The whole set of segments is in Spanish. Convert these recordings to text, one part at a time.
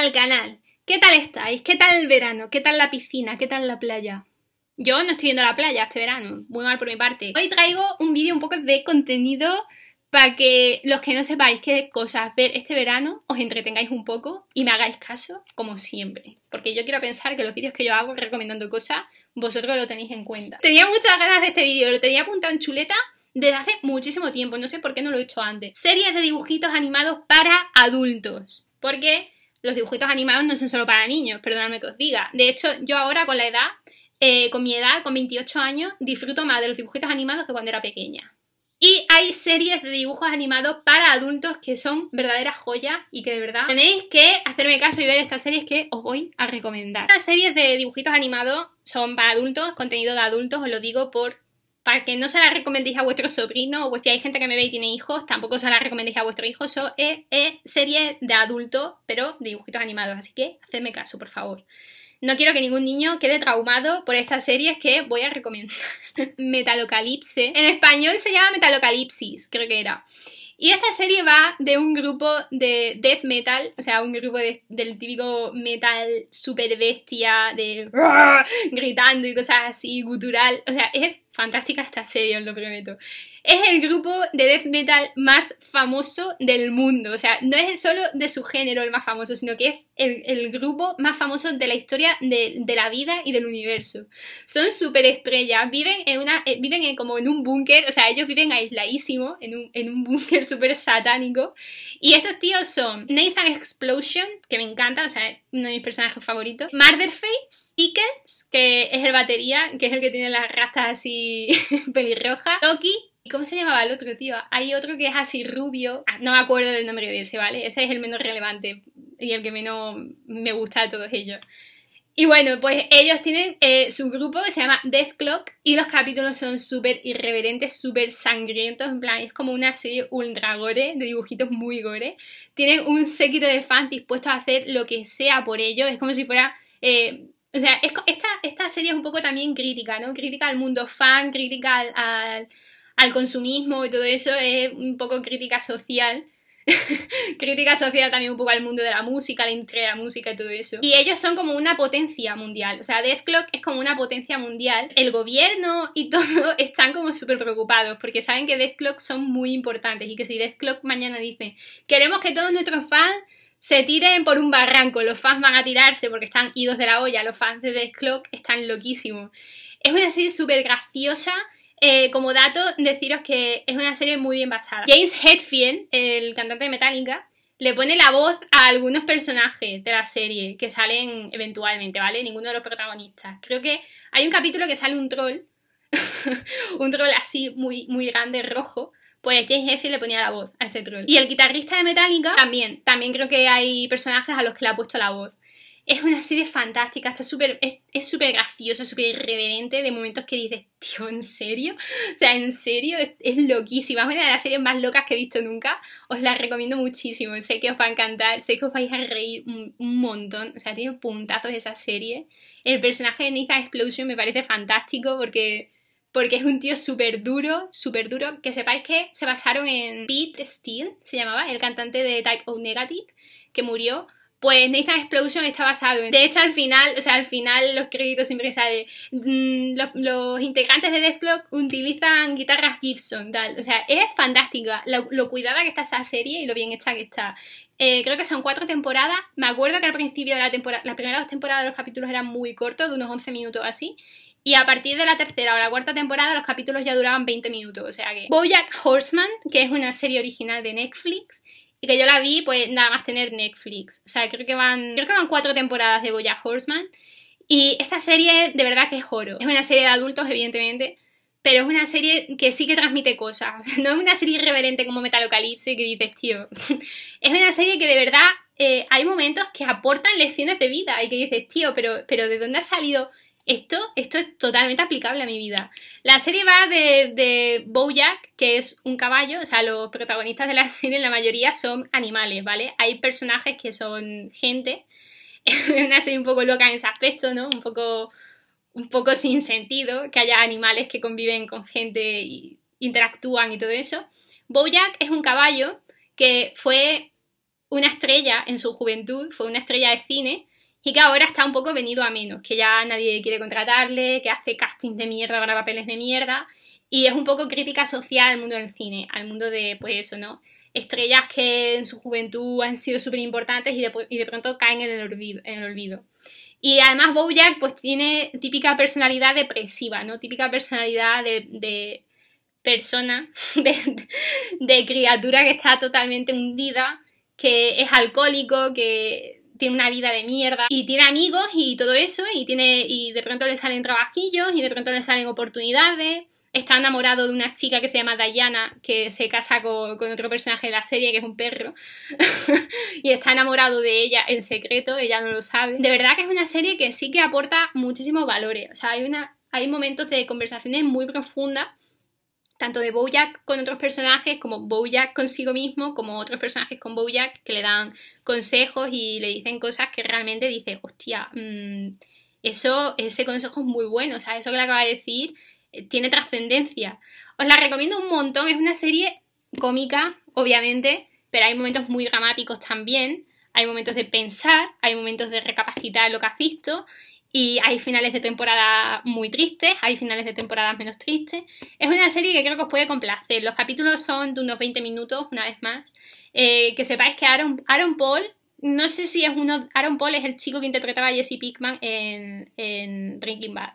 al canal. ¿Qué tal estáis? ¿Qué tal el verano? ¿Qué tal la piscina? ¿Qué tal la playa? Yo no estoy viendo la playa este verano, muy mal por mi parte. Hoy traigo un vídeo un poco de contenido para que los que no sepáis qué cosas ver este verano os entretengáis un poco y me hagáis caso, como siempre. Porque yo quiero pensar que los vídeos que yo hago recomendando cosas, vosotros lo tenéis en cuenta. Tenía muchas ganas de este vídeo, lo tenía apuntado en chuleta, desde hace muchísimo tiempo, no sé por qué no lo he hecho antes. Series de dibujitos animados para adultos, porque los dibujitos animados no son solo para niños, perdonadme que os diga. De hecho, yo ahora con la edad, eh, con mi edad, con 28 años, disfruto más de los dibujitos animados que cuando era pequeña. Y hay series de dibujos animados para adultos que son verdaderas joyas y que de verdad tenéis que hacerme caso y ver estas series que os voy a recomendar. Las series de dibujitos animados son para adultos, contenido de adultos, os lo digo por para que no se la recomendéis a vuestro sobrino o si hay gente que me ve y tiene hijos, tampoco se la recomendéis a vuestro hijo. Eso es, serie de adultos, pero de dibujitos animados. Así que hacedme caso, por favor. No quiero que ningún niño quede traumado por estas series que voy a recomendar. Metalocalipse. En español se llama Metalocalipsis, creo que era. Y esta serie va de un grupo de death metal, o sea, un grupo del típico metal super bestia, de gritando y cosas así, gutural. O sea, es fantástica esta serie, os lo prometo. Es el grupo de death metal más famoso del mundo. O sea, no es solo de su género el más famoso, sino que es el, grupo más famoso de la historia de, la vida y del universo. Son estrellas, viven en una. Eh, viven como en un búnker. O sea, ellos viven aisladísimos, en un, en un búnker súper satánico. Y estos tíos son Nathan Explosion, que me encanta, o sea, uno de mis personajes favoritos. Murderface, Pickens, que es el batería, que es el que tiene las rastas así pelirrojas. Toki, ¿Cómo se llamaba el otro, tío? Hay otro que es así rubio. Ah, no me acuerdo del nombre de ese, ¿vale? Ese es el menos relevante y el que menos me gusta de todos ellos. Y bueno, pues ellos tienen eh, su grupo que se llama Death Clock y los capítulos son súper irreverentes, súper sangrientos, en plan, es como una serie ultra gore, de dibujitos muy gore. Tienen un séquito de fans dispuestos a hacer lo que sea por ellos, es como si fuera... Eh, o sea, esta, serie es un poco también crítica, ¿no? Crítica al mundo fan, crítica al consumismo y todo eso, es un poco crítica social. crítica social también un poco al mundo de la música, la industria de la música y todo eso. Y ellos son como una potencia mundial, o sea, Death Clock es como una potencia mundial. El gobierno y todo están como súper preocupados porque saben que Death Clock son muy importantes y que si Death Clock mañana dice queremos que todos nuestros fans se tiren por un barranco, los fans van a tirarse porque están idos de la olla, los fans de Death Clock están loquísimos. Es una serie súper graciosa eh, como dato, deciros que es una serie muy bien basada. James Hetfield, el cantante de Metallica, le pone la voz a algunos personajes de la serie que salen eventualmente, ¿vale? Ninguno de los protagonistas. Creo que hay un capítulo que sale un troll, un troll así muy, muy grande, rojo. Pues James Hetfield le ponía la voz a ese troll. Y el guitarrista de Metallica también. También creo que hay personajes a los que le ha puesto la voz es una serie fantástica, está súper, es súper graciosa, súper irreverente, de momentos que dices, tío, ¿en serio? O sea, en serio, es, loquísima, es una de las series más locas que he visto nunca, os la recomiendo muchísimo, sé que os va a encantar, sé que os vais a reír un, montón, o sea, tiene puntazos esa serie. El personaje de Niza Explosion me parece fantástico porque... Porque es un tío súper duro, súper duro. Que sepáis que se basaron en Pete Steele, se llamaba, el cantante de Type O Negative, que murió pues Nathan Explosion está basado en... De hecho, al final, o sea, al final los créditos siempre salen... Mm, los, integrantes de Death utilizan guitarras Gibson, tal. O sea, es fantástica lo, cuidada que está esa serie y lo bien hecha que está. Eh, creo que son cuatro temporadas. Me acuerdo que al principio de la temporada, las primeras dos temporadas los capítulos eran muy cortos, de unos 11 minutos así. Y a partir de la tercera o la cuarta temporada los capítulos ya duraban 20 minutos. O sea que... Bojack Horseman, que es una serie original de Netflix, y que yo la vi pues nada más tener Netflix. O sea, creo que van, creo que van cuatro temporadas de Boya Horseman y esta serie de verdad que es oro. Es una serie de adultos, evidentemente, pero es una serie que sí que transmite cosas. No es una serie irreverente como Metalocalipse que dices, tío. Es una serie que de verdad eh, hay momentos que aportan lecciones de vida y que dices, tío, pero, pero ¿de dónde ha salido esto, es totalmente aplicable a mi vida. La serie va de, Bojack, que es un caballo, o sea, los protagonistas de la serie la mayoría son animales, ¿vale? Hay personajes que son gente, es una serie un poco loca en ese aspecto, ¿no? Un poco, un poco sin sentido, que haya animales que conviven con gente e interactúan y todo eso. Bojack es un caballo que fue una estrella en su juventud, fue una estrella de cine, y que ahora está un poco venido a menos, que ya nadie quiere contratarle, que hace castings de mierda para papeles de mierda, y es un poco crítica social al mundo del cine, al mundo de, pues eso, ¿no? Estrellas que en su juventud han sido súper importantes y de, pronto caen en el, olvido, Y además Bojack pues tiene típica personalidad depresiva, ¿no? Típica personalidad de, persona, de criatura que está totalmente hundida, que es alcohólico, que tiene una vida de mierda y tiene amigos y todo eso y tiene y de pronto le salen trabajillos y de pronto le salen oportunidades está enamorado de una chica que se llama Diana, que se casa con, con otro personaje de la serie, que es un perro, y está enamorado de ella en secreto, ella no lo sabe. De verdad que es una serie que sí que aporta muchísimos valores, o sea, hay, una, hay momentos de conversaciones muy profundas tanto de Bojack con otros personajes, como Bojack consigo mismo, como otros personajes con Bojack que le dan consejos y le dicen cosas que realmente dice, hostia, mm, eso, ese consejo es muy bueno, o sea, eso que le acaba de decir eh, tiene trascendencia. Os la recomiendo un montón, es una serie cómica, obviamente, pero hay momentos muy dramáticos también, hay momentos de pensar, hay momentos de recapacitar lo que has visto y hay finales de temporada muy tristes, hay finales de temporada menos tristes. Es una serie que creo que os puede complacer. Los capítulos son de unos 20 minutos, una vez más. Eh, que sepáis que Aaron, Aaron Paul, no sé si es uno. Aaron Paul es el chico que interpretaba a Jesse Pickman en, en Breaking Bad.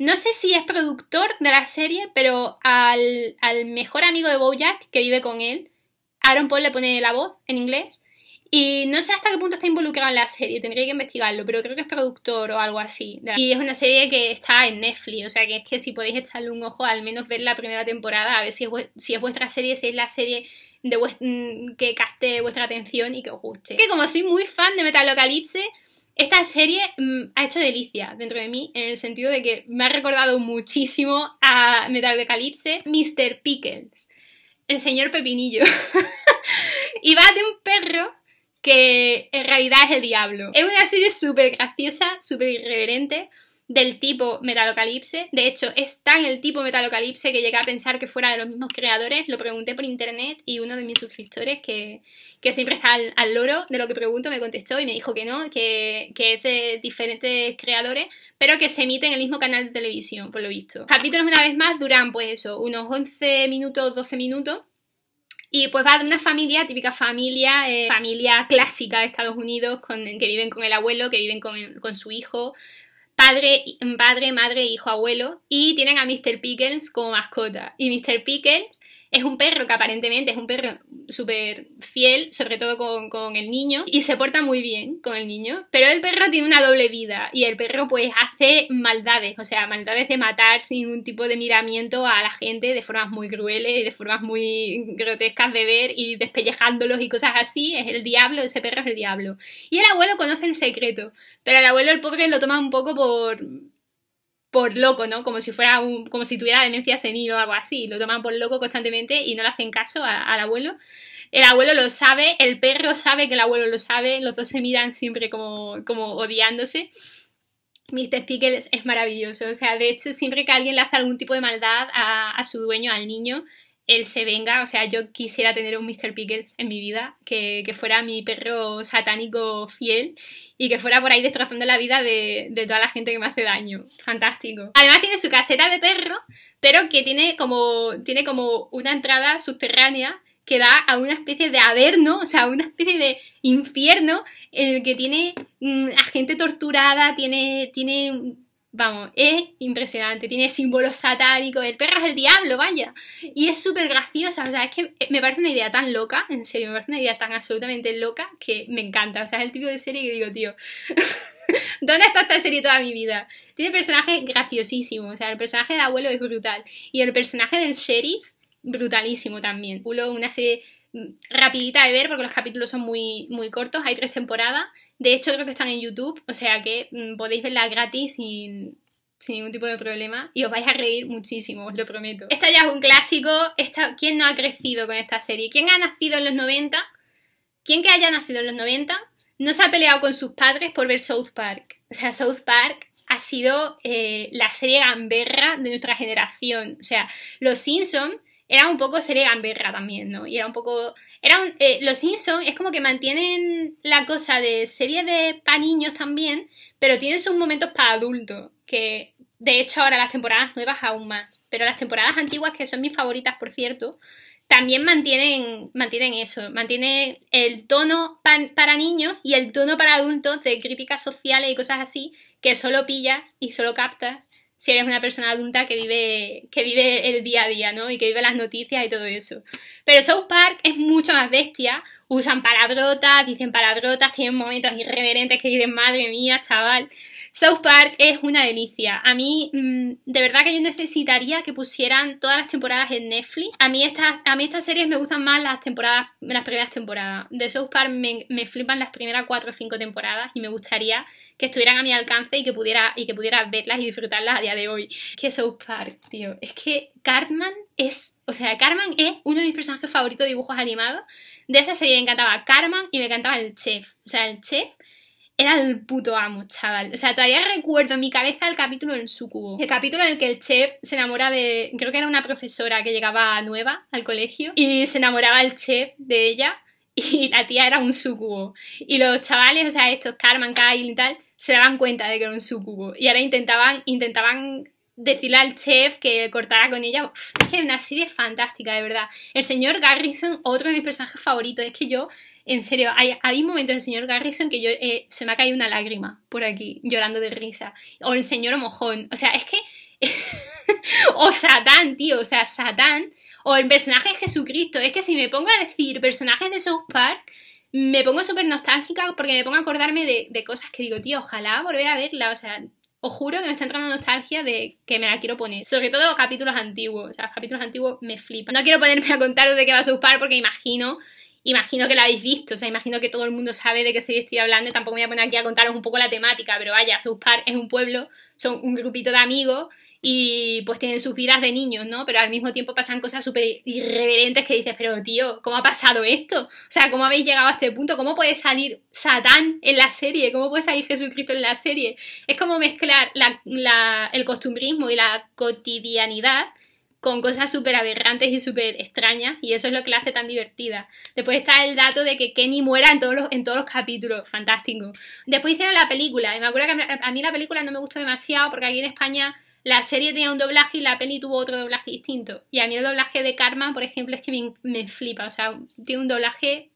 No sé si es productor de la serie, pero al, al mejor amigo de Bojack, que vive con él, Aaron Paul le pone la voz en inglés. Y no sé hasta qué punto está involucrado en la serie, tendría que investigarlo, pero creo que es productor o algo así. Y es una serie que está en Netflix, o sea que es que si podéis echarle un ojo, al menos ver la primera temporada, a ver si es, si es vuestra serie, si es la serie de mm, que caste vuestra atención y que os guste. Que como soy muy fan de Metalocalypse, esta serie mm, ha hecho delicia dentro de mí, en el sentido de que me ha recordado muchísimo a Metalocalypse, Mr. Pickles, el señor Pepinillo. y va de un perro que en realidad es el diablo. Es una serie súper graciosa, súper irreverente, del tipo Metalocalipse. De hecho, es tan el tipo Metalocalipse que llegué a pensar que fuera de los mismos creadores. Lo pregunté por internet y uno de mis suscriptores, que, que siempre está al, loro de lo que pregunto, me contestó y me dijo que no, que, que, es de diferentes creadores, pero que se emite en el mismo canal de televisión, por lo visto. Capítulos, una vez más, duran, pues eso, unos 11 minutos, 12 minutos. Y pues va de una familia, típica familia, eh, familia clásica de Estados Unidos, con, que viven con el abuelo, que viven con, con su hijo, padre, padre, madre, hijo, abuelo, y tienen a Mr. Pickles como mascota. Y Mr. Pickles es un perro que aparentemente es un perro súper fiel, sobre todo con, el niño, y se porta muy bien con el niño, pero el perro tiene una doble vida y el perro pues hace maldades, o sea, maldades de matar sin un tipo de miramiento a la gente de formas muy crueles y de formas muy grotescas de ver y despellejándolos y cosas así. Es el diablo, ese perro es el diablo. Y el abuelo conoce el secreto, pero el abuelo el pobre lo toma un poco por por loco, ¿no? Como si fuera un, como si tuviera demencia senil o algo así. Lo toman por loco constantemente y no le hacen caso al abuelo. El abuelo lo sabe, el perro sabe que el abuelo lo sabe, los dos se miran siempre como, como odiándose. Mr. Spiegel es maravilloso, o sea, de hecho, siempre que alguien le hace algún tipo de maldad a su dueño, al niño, él se venga, o sea, yo quisiera tener un Mr. Pickles en mi vida, que, fuera mi perro satánico fiel y que fuera por ahí destrozando la vida de, toda la gente que me hace daño. Fantástico. Además tiene su caseta de perro, pero que tiene como, tiene como una entrada subterránea que da a una especie de averno, o sea, una especie de infierno en el que tiene mm, a gente torturada, tiene, tiene Vamos, es impresionante, tiene símbolos satánicos, el perro es el diablo, vaya. Y es súper graciosa, o sea, es que me parece una idea tan loca, en serio, me parece una idea tan absolutamente loca que me encanta, o sea, es el tipo de serie que digo, tío, ¿dónde está esta serie toda mi vida? Tiene personajes graciosísimos, o sea, el personaje del abuelo es brutal y el personaje del sheriff, brutalísimo también. Una serie mm, rapidita de ver porque los capítulos son muy, muy cortos, hay tres temporadas de hecho, creo que están en YouTube, o sea que mm, podéis verla gratis sin, ningún tipo de problema y os vais a reír muchísimo, os lo prometo. Esta ya es un clásico, esta, ¿quién no ha crecido con esta serie? ¿Quién ha nacido en los 90? ¿Quién que haya nacido en los 90 no se ha peleado con sus padres por ver South Park? O sea, South Park ha sido eh, la serie gamberra de nuestra generación. O sea, Los Simpsons era un poco serie gamberra también, ¿no? Y era un poco eh, los Simpsons es como que mantienen la cosa de serie de para niños también, pero tienen sus momentos para adultos, que de hecho ahora las temporadas nuevas aún más, pero las temporadas antiguas, que son mis favoritas por cierto, también mantienen, mantienen eso, mantienen el tono para niños y el tono para adultos de críticas sociales y cosas así, que solo pillas y solo captas si eres una persona adulta que vive, que vive el día a día, ¿no? Y que vive las noticias y todo eso. Pero South Park es mucho más bestia, usan palabrotas, dicen palabrotas, tienen momentos irreverentes que dicen madre mía, chaval. South Park es una delicia. A mí, mm, de verdad que yo necesitaría que pusieran todas las temporadas en Netflix. A mí estas, a mí estas series me gustan más las temporadas, las primeras temporadas. De South Park me, flipan las primeras cuatro o cinco temporadas y me gustaría que estuvieran a mi alcance y que pudiera, y que pudiera verlas y disfrutarlas a día de hoy. Que South Park, tío. Es que Cartman es. O sea, Cartman es uno de mis personajes favoritos de dibujos animados. De esa serie me encantaba Cartman y me encantaba el chef. O sea, el chef era el puto amo, chaval. O sea, todavía recuerdo en mi cabeza el capítulo en Sucubo. El capítulo en el que el chef se enamora de. Creo que era una profesora que llegaba nueva al colegio. Y se enamoraba el chef de ella. Y la tía era un sucubo. Y los chavales, o sea, estos Carmen, Kyle y tal, se daban cuenta de que era un sucubo. Y ahora intentaban, intentaban decirle al chef que cortara con ella. es que es una serie fantástica, de verdad. El señor Garrison, otro de mis personajes favoritos. Es que yo en serio, hay, momentos del señor Garrison que yo eh, se me ha caído una lágrima por aquí, llorando de risa. O el señor Mojón. O sea, es que. o Satán, tío. O sea, Satán. O el personaje de Jesucristo. Es que si me pongo a decir personajes de South Park, me pongo súper nostálgica porque me pongo a acordarme de, cosas que digo, tío, ojalá volver a verla. O sea, os juro que me está entrando nostalgia de que me la quiero poner. Sobre todo capítulos antiguos. O sea, capítulos antiguos me flipan. No quiero ponerme a contaros de qué va a South Park porque imagino imagino que la habéis visto, o sea, imagino que todo el mundo sabe de qué serie estoy hablando, y tampoco me voy a poner aquí a contaros un poco la temática, pero vaya, South Park es un pueblo, son un grupito de amigos y pues tienen sus vidas de niños, ¿no? Pero al mismo tiempo pasan cosas súper irreverentes que dices, pero tío, ¿cómo ha pasado esto? O sea, ¿cómo habéis llegado a este punto? ¿Cómo puede salir Satán en la serie? ¿Cómo puede salir Jesucristo en la serie? Es como mezclar la, el costumbrismo y la cotidianidad con cosas súper aberrantes y súper extrañas, y eso es lo que la hace tan divertida. Después está el dato de que Kenny muera en todos los, en todos los capítulos, fantástico. Después hicieron la película, y me acuerdo que a mí la película no me gustó demasiado, porque aquí en España la serie tenía un doblaje y la peli tuvo otro doblaje distinto. Y a mí el doblaje de Karma, por ejemplo, es que me, me flipa, o sea, tiene un doblaje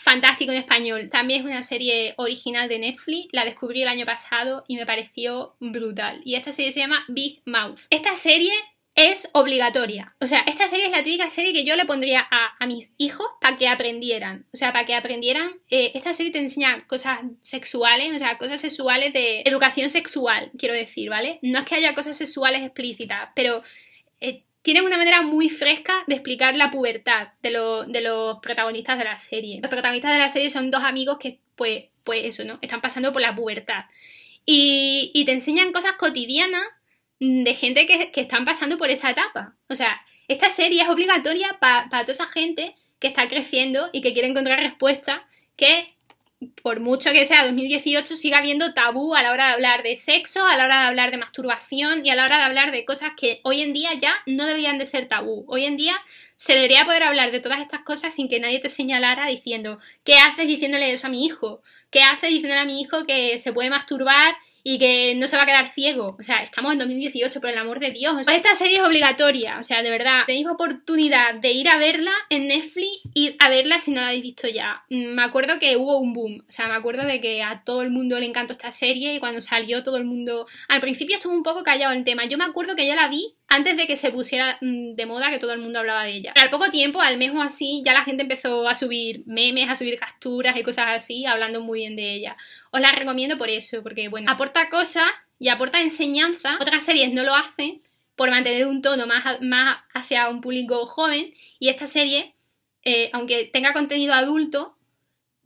fantástico en español. También es una serie original de Netflix, la descubrí el año pasado y me pareció brutal. Y esta serie se llama Big Mouth. Esta serie es obligatoria. O sea, esta serie es la típica serie que yo le pondría a, mis hijos para que aprendieran. O sea, para que aprendieran. Eh, esta serie te enseña cosas sexuales, o sea, cosas sexuales de educación sexual, quiero decir, ¿vale? No es que haya cosas sexuales explícitas, pero eh, tienen una manera muy fresca de explicar la pubertad de, los protagonistas de la serie. Los protagonistas de la serie son dos amigos que, pues, pues eso, ¿no? Están pasando por la pubertad. y te enseñan cosas cotidianas de gente que, están pasando por esa etapa. O sea, esta serie es obligatoria para toda esa gente que está creciendo y que quiere encontrar respuestas que, por mucho que sea 2018, siga habiendo tabú a la hora de hablar de sexo, a la hora de hablar de masturbación y a la hora de hablar de cosas que hoy en día ya no deberían de ser tabú. Hoy en día se debería poder hablar de todas estas cosas sin que nadie te señalara diciendo, ¿qué haces diciéndole eso a mi hijo? ¿Qué haces diciéndole a mi hijo que se puede masturbar y que no se va a quedar ciego. O sea, estamos en 2018, por el amor de Dios. esta serie es obligatoria, o sea, de verdad. Tenéis oportunidad de ir a verla en Netflix, ir a verla si no la habéis visto ya. Mm, me acuerdo que hubo un boom, o sea, me acuerdo de que a todo el mundo le encantó esta serie y cuando salió todo el mundo... Al principio estuvo un poco callado el tema. Yo me acuerdo que ya la vi antes de que se pusiera mm, de moda que todo el mundo hablaba de ella. Pero al poco tiempo, al mes así, ya la gente empezó a subir memes, a subir capturas y cosas así, hablando muy bien de ella os la recomiendo por eso, porque bueno, aporta cosas y aporta enseñanza. Otras series no lo hacen por mantener un tono más, más hacia un público joven y esta serie, eh, aunque tenga contenido adulto,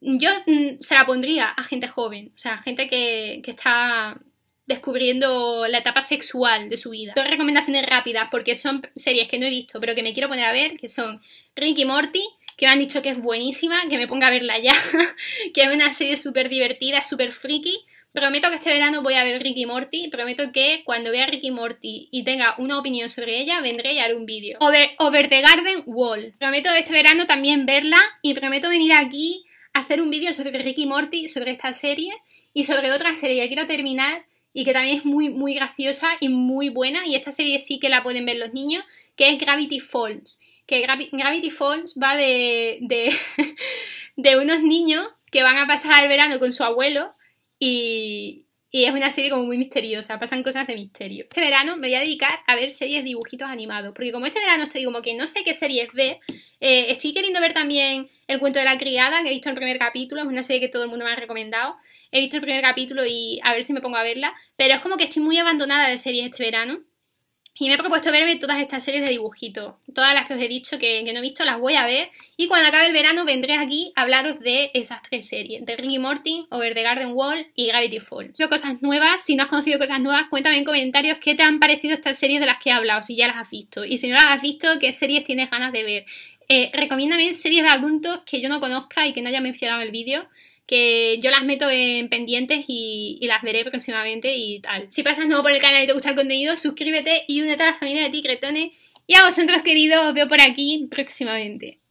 yo mm, se la pondría a gente joven, o sea, gente que, que está descubriendo la etapa sexual de su vida. Dos recomendaciones rápidas porque son series que no he visto pero que me quiero poner a ver, que son Ricky Morty, que me han dicho que es buenísima, que me ponga a verla ya, que es una serie súper divertida, súper freaky. Prometo que este verano voy a ver Ricky Morty. Prometo que cuando vea Ricky Morty y tenga una opinión sobre ella, vendré a haré un vídeo. Over, the Garden Wall. Prometo este verano también verla y prometo venir aquí a hacer un vídeo sobre Ricky Morty, sobre esta serie y sobre otra serie que quiero terminar y que también es muy, muy graciosa y muy buena. Y esta serie sí que la pueden ver los niños, que es Gravity Falls que Gravity Falls va de, de, unos niños que van a pasar el verano con su abuelo y, y es una serie como muy misteriosa, pasan cosas de misterio. Este verano me voy a dedicar a ver series de dibujitos animados, porque como este verano estoy como que no sé qué series ver, eh, estoy queriendo ver también El cuento de la criada, que he visto el primer capítulo, es una serie que todo el mundo me ha recomendado. He visto el primer capítulo y a ver si me pongo a verla, pero es como que estoy muy abandonada de series este verano. Y me he propuesto verme todas estas series de dibujitos, todas las que os he dicho que, no he visto, las voy a ver. Y cuando acabe el verano vendré aquí a hablaros de esas tres series, de Ricky Morty, Over the Garden Wall y Gravity Falls. Yo cosas nuevas, si no has conocido cosas nuevas, cuéntame en comentarios qué te han parecido estas series de las que he hablado, si ya las has visto. Y si no las has visto, qué series tienes ganas de ver. Eh, recomiéndame series de adultos que yo no conozca y que no haya mencionado en el vídeo que yo las meto en pendientes y, las veré próximamente y tal. Si pasas nuevo por el canal y te gusta el contenido, suscríbete y únete a la familia de Ticretones. Y a vosotros, queridos, os veo por aquí próximamente.